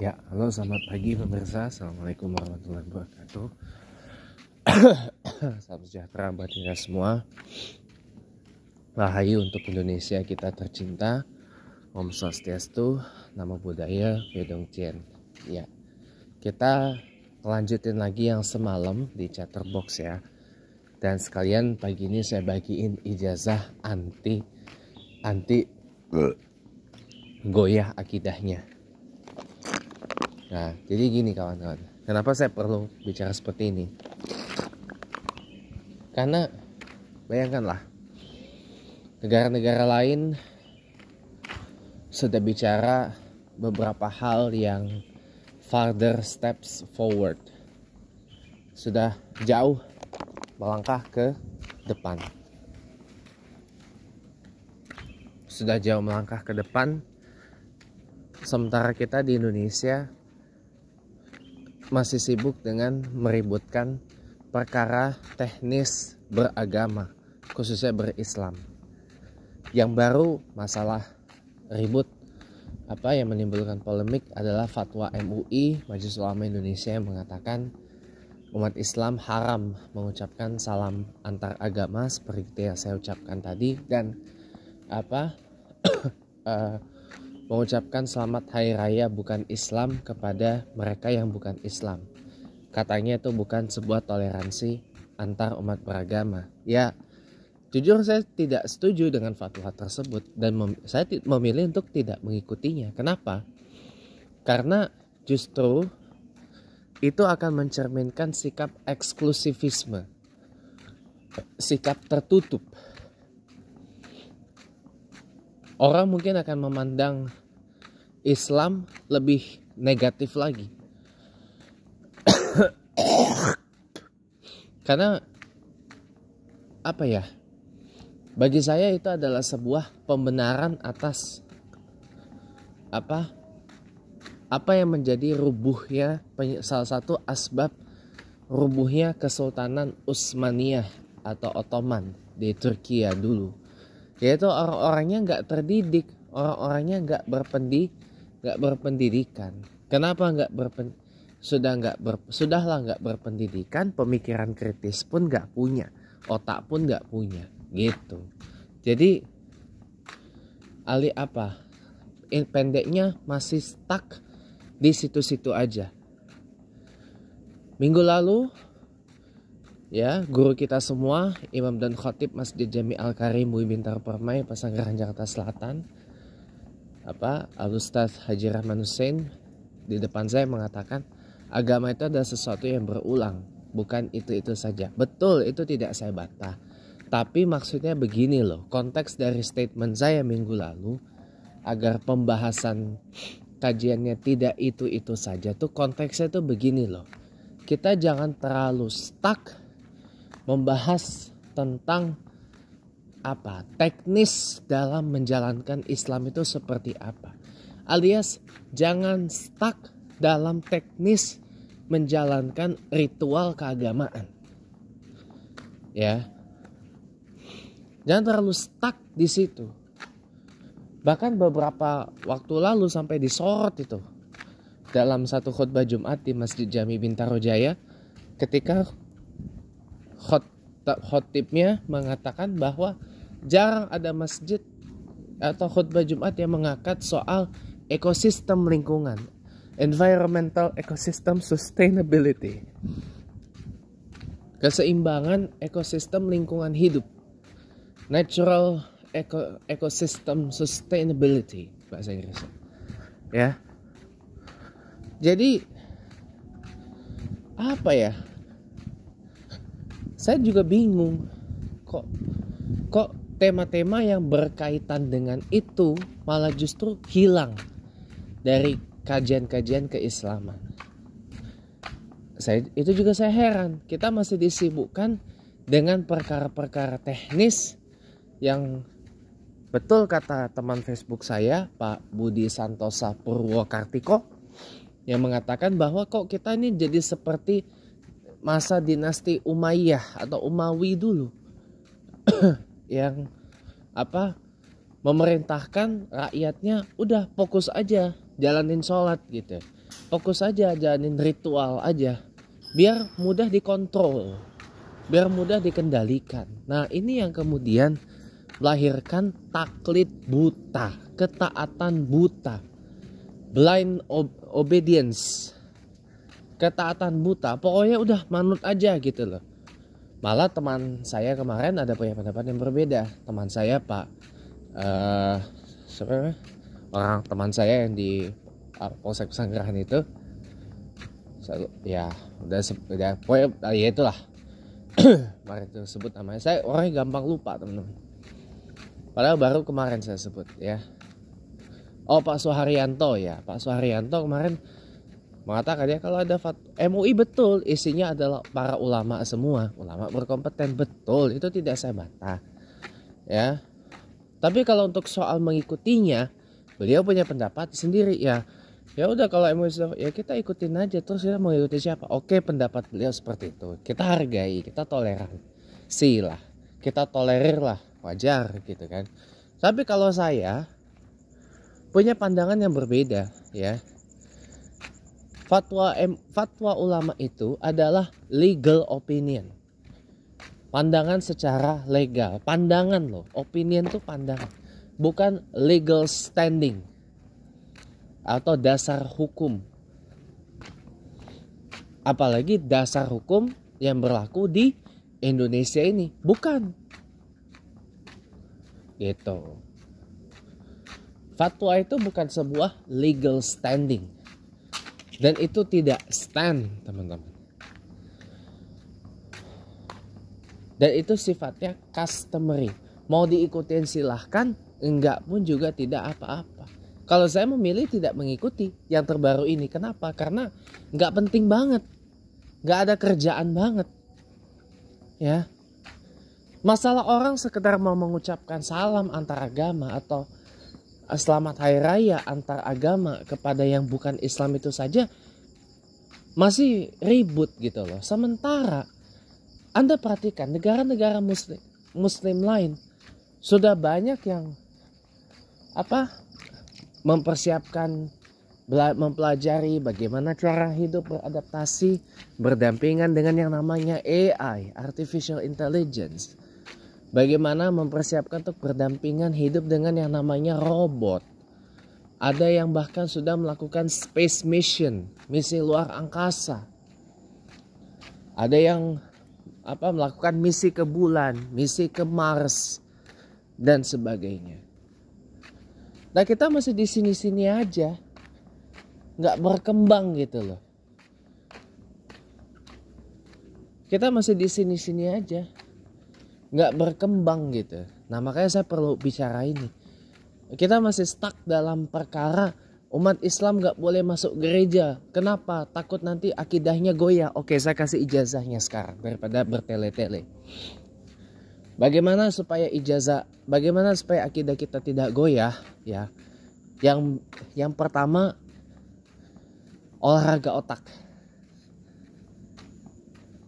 Ya, halo selamat pagi pemirsa. Assalamualaikum warahmatullahi wabarakatuh. Salam sejahtera buat kita semua. Rahayu untuk Indonesia kita tercinta. Om Swastiastu, nama budaya Vedong Chen. Ya, kita lanjutin lagi yang semalam di chatterbox ya. Dan sekalian pagi ini saya bagiin ijazah anti anti goyah akidahnya Nah, jadi gini kawan-kawan. Kenapa saya perlu bicara seperti ini? Karena bayangkanlah negara-negara lain sudah bicara beberapa hal yang further steps forward. Sudah jauh melangkah ke depan. Sudah jauh melangkah ke depan. Sementara kita di Indonesia masih sibuk dengan meributkan perkara teknis beragama, khususnya berislam. Yang baru masalah ribut apa yang menimbulkan polemik adalah fatwa MUI Majelis Ulama Indonesia yang mengatakan umat Islam haram mengucapkan salam antar agama seperti yang saya ucapkan tadi dan apa uh, mengucapkan selamat hari raya bukan Islam kepada mereka yang bukan Islam. Katanya itu bukan sebuah toleransi antar umat beragama. Ya, jujur saya tidak setuju dengan fatwa tersebut dan mem saya memilih untuk tidak mengikutinya. Kenapa? Karena justru itu akan mencerminkan sikap eksklusivisme, sikap tertutup. Orang mungkin akan memandang Islam lebih negatif lagi. Karena apa ya? Bagi saya itu adalah sebuah pembenaran atas apa? Apa yang menjadi rubuhnya salah satu asbab rubuhnya Kesultanan Utsmaniyah atau Ottoman di Turki ya dulu. Yaitu orang-orangnya nggak terdidik, orang-orangnya nggak berpendi nggak berpendidikan kenapa nggak berpen sudah nggak ber, sudahlah nggak berpendidikan pemikiran kritis pun nggak punya otak pun nggak punya gitu jadi alih apa in, pendeknya masih stuck di situ-situ aja minggu lalu ya guru kita semua Imam dan Khotib Masjid Jami Al Karim Bumi Bintar Permai Pasanggerahan Jakarta Selatan apa Al Ustaz Haji Rahman Hussein di depan saya mengatakan agama itu ada sesuatu yang berulang, bukan itu-itu saja. Betul, itu tidak saya bantah. Tapi maksudnya begini loh, konteks dari statement saya minggu lalu agar pembahasan kajiannya tidak itu-itu saja tuh konteksnya tuh begini loh. Kita jangan terlalu stuck membahas tentang apa, teknis dalam menjalankan Islam itu seperti apa. Alias jangan stuck dalam teknis menjalankan ritual keagamaan. Ya. Jangan terlalu stuck di situ. Bahkan beberapa waktu lalu sampai disorot itu dalam satu khutbah Jumat di Masjid Jami Bintaro Jaya ketika khot khotibnya mengatakan bahwa jarang ada masjid atau khutbah Jumat yang mengangkat soal ekosistem lingkungan, environmental ecosystem sustainability. Keseimbangan ekosistem lingkungan hidup. Natural eco ecosystem sustainability bahasa Inggris. Ya. Jadi apa ya? Saya juga bingung kok kok tema-tema yang berkaitan dengan itu malah justru hilang dari kajian-kajian keislaman. Saya itu juga saya heran, kita masih disibukkan dengan perkara-perkara teknis yang betul kata teman Facebook saya, Pak Budi Santosa Purwokartiko yang mengatakan bahwa kok kita ini jadi seperti masa dinasti Umayyah atau Umawi dulu yang apa memerintahkan rakyatnya udah fokus aja jalanin sholat gitu fokus aja jalanin ritual aja biar mudah dikontrol biar mudah dikendalikan nah ini yang kemudian melahirkan taklid buta ketaatan buta blind ob obedience ketaatan buta pokoknya udah manut aja gitu loh Malah teman saya kemarin ada punya pendapat yang berbeda. Teman saya Pak eh orang teman saya yang di Polsek Pesanggerahan itu selalu ya udah udah pokoknya ah, ya itulah kemarin itu sebut namanya saya orangnya gampang lupa teman-teman padahal baru kemarin saya sebut ya oh Pak Soeharyanto ya Pak Soeharyanto kemarin mengatakan ya kalau ada fat MUI betul isinya adalah para ulama semua ulama berkompeten betul itu tidak saya bantah ya tapi kalau untuk soal mengikutinya beliau punya pendapat sendiri ya ya udah kalau MUI sudah ya kita ikutin aja terus kita mau ikuti siapa oke pendapat beliau seperti itu kita hargai kita toleran silah kita tolerir lah wajar gitu kan tapi kalau saya punya pandangan yang berbeda ya Fatwa fatwa ulama itu adalah legal opinion. Pandangan secara legal, pandangan loh. Opinion tuh pandangan, bukan legal standing atau dasar hukum. Apalagi dasar hukum yang berlaku di Indonesia ini, bukan. Gitu. Fatwa itu bukan sebuah legal standing dan itu tidak stand, teman-teman. Dan itu sifatnya customary. Mau diikutin silahkan, enggak pun juga tidak apa-apa. Kalau saya memilih tidak mengikuti yang terbaru ini. Kenapa? Karena enggak penting banget. Enggak ada kerjaan banget. Ya. Masalah orang sekedar mau mengucapkan salam antar agama atau Eh, selamat hari raya antar agama kepada yang bukan Islam itu saja masih ribut gitu loh. Sementara Anda perhatikan negara-negara muslim muslim lain sudah banyak yang apa mempersiapkan mempelajari bagaimana cara hidup beradaptasi berdampingan dengan yang namanya AI, artificial intelligence. Bagaimana mempersiapkan untuk berdampingan hidup dengan yang namanya robot. Ada yang bahkan sudah melakukan space mission, misi luar angkasa. Ada yang apa melakukan misi ke bulan, misi ke Mars dan sebagainya. Nah kita masih di sini-sini aja, nggak berkembang gitu loh. Kita masih di sini-sini aja nggak berkembang gitu nah makanya saya perlu bicara ini kita masih stuck dalam perkara umat Islam nggak boleh masuk gereja kenapa takut nanti akidahnya goyah oke saya kasih ijazahnya sekarang daripada bertele-tele bagaimana supaya ijazah bagaimana supaya akidah kita tidak goyah ya yang yang pertama olahraga otak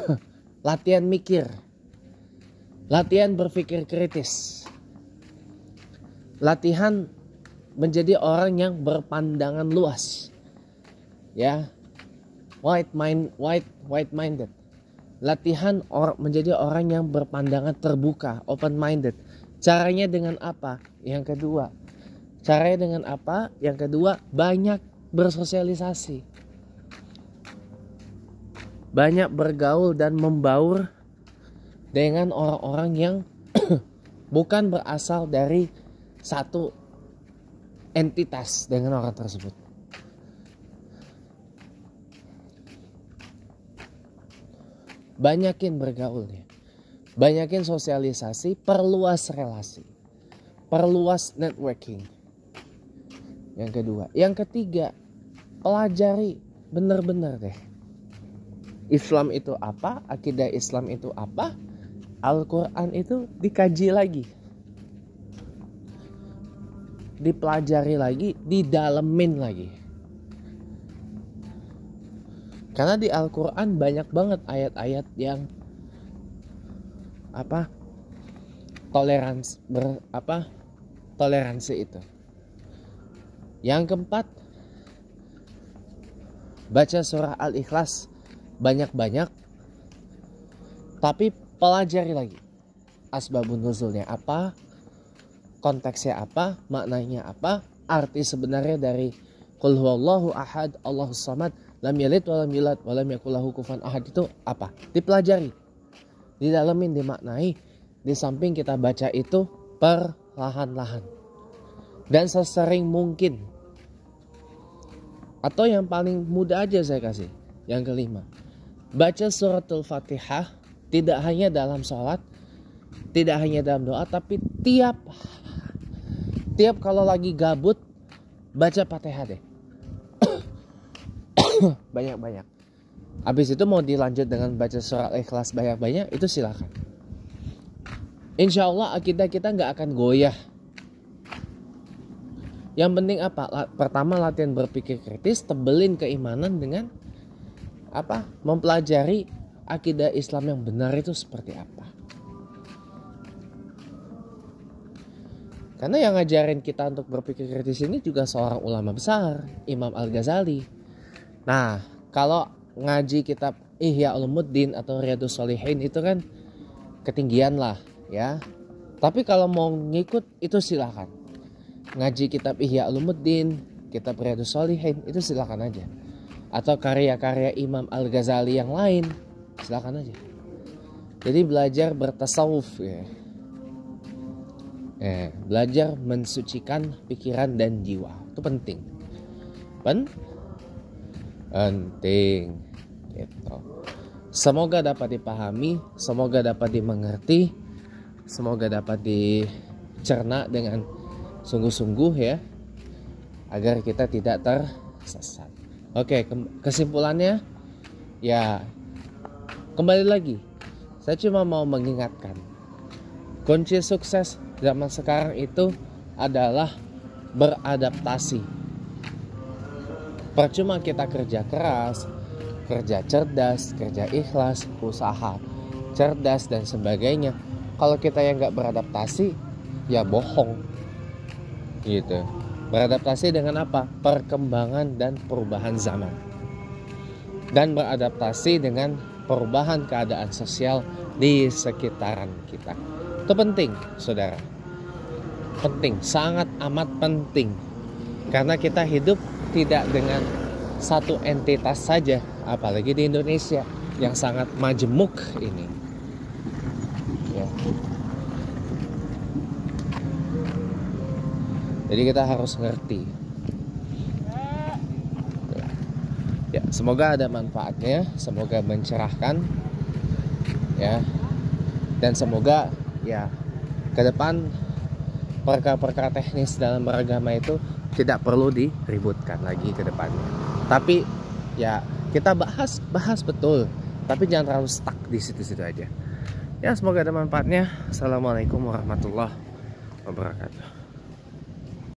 latihan mikir Latihan berpikir kritis. Latihan menjadi orang yang berpandangan luas. Ya. White mind wide wide minded. Latihan or, menjadi orang yang berpandangan terbuka, open minded. Caranya dengan apa? Yang kedua. Caranya dengan apa? Yang kedua, banyak bersosialisasi. Banyak bergaul dan membaur dengan orang-orang yang bukan berasal dari satu entitas dengan orang tersebut. Banyakin bergaul ya. Banyakin sosialisasi, perluas relasi. Perluas networking. Yang kedua, yang ketiga, pelajari benar-benar deh. Islam itu apa? Akidah Islam itu apa? Al-Quran itu dikaji lagi dipelajari lagi didalemin lagi karena di Al-Quran banyak banget ayat-ayat yang apa toleransi ber apa toleransi itu yang keempat baca surah Al-Ikhlas banyak-banyak tapi pelajari lagi asbabun nuzulnya apa, konteksnya apa, maknanya apa, arti sebenarnya dari qul huwallahu ahad, Allahu samad, lam yalid walam yulad walam yakulahu kufuwan ahad itu apa? Dipelajari. Didalamin, dimaknai. Di samping kita baca itu perlahan-lahan. Dan sesering mungkin. Atau yang paling mudah aja saya kasih. Yang kelima. Baca suratul fatihah tidak hanya dalam sholat, tidak hanya dalam doa, tapi tiap tiap kalau lagi gabut baca fatihah deh. Banyak-banyak. Habis itu mau dilanjut dengan baca surat ikhlas banyak-banyak itu silakan. Insya Allah akidah kita nggak akan goyah. Yang penting apa? Pertama latihan berpikir kritis, tebelin keimanan dengan apa? Mempelajari akidah Islam yang benar itu seperti apa. Karena yang ngajarin kita untuk berpikir kritis ini juga seorang ulama besar, Imam Al-Ghazali. Nah, kalau ngaji kitab Ihya Ulumuddin atau Riyadus Solihin itu kan ketinggian lah ya. Tapi kalau mau ngikut itu silahkan. Ngaji kitab Ihya Ulumuddin, kitab Riyadus Solihin itu silahkan aja. Atau karya-karya Imam Al-Ghazali yang lain silakan aja jadi belajar bertasawuf ya eh, belajar mensucikan pikiran dan jiwa itu penting Pen? penting gitu semoga dapat dipahami semoga dapat dimengerti semoga dapat dicerna dengan sungguh-sungguh ya agar kita tidak tersesat oke kesimpulannya ya Kembali lagi, saya cuma mau mengingatkan. Kunci sukses zaman sekarang itu adalah beradaptasi. Percuma kita kerja keras, kerja cerdas, kerja ikhlas, usaha cerdas dan sebagainya. Kalau kita yang nggak beradaptasi, ya bohong. Gitu. Beradaptasi dengan apa? Perkembangan dan perubahan zaman. Dan beradaptasi dengan perubahan keadaan sosial di sekitaran kita. Itu penting, saudara. Penting, sangat amat penting. Karena kita hidup tidak dengan satu entitas saja, apalagi di Indonesia yang sangat majemuk ini. Ya. Jadi kita harus ngerti Semoga ada manfaatnya, semoga mencerahkan ya. Dan semoga ya ke depan perkara-perkara teknis dalam beragama itu tidak perlu diributkan lagi ke depannya. Tapi ya kita bahas bahas betul, tapi jangan terlalu stuck di situ-situ aja. Ya semoga ada manfaatnya. Assalamualaikum warahmatullahi wabarakatuh.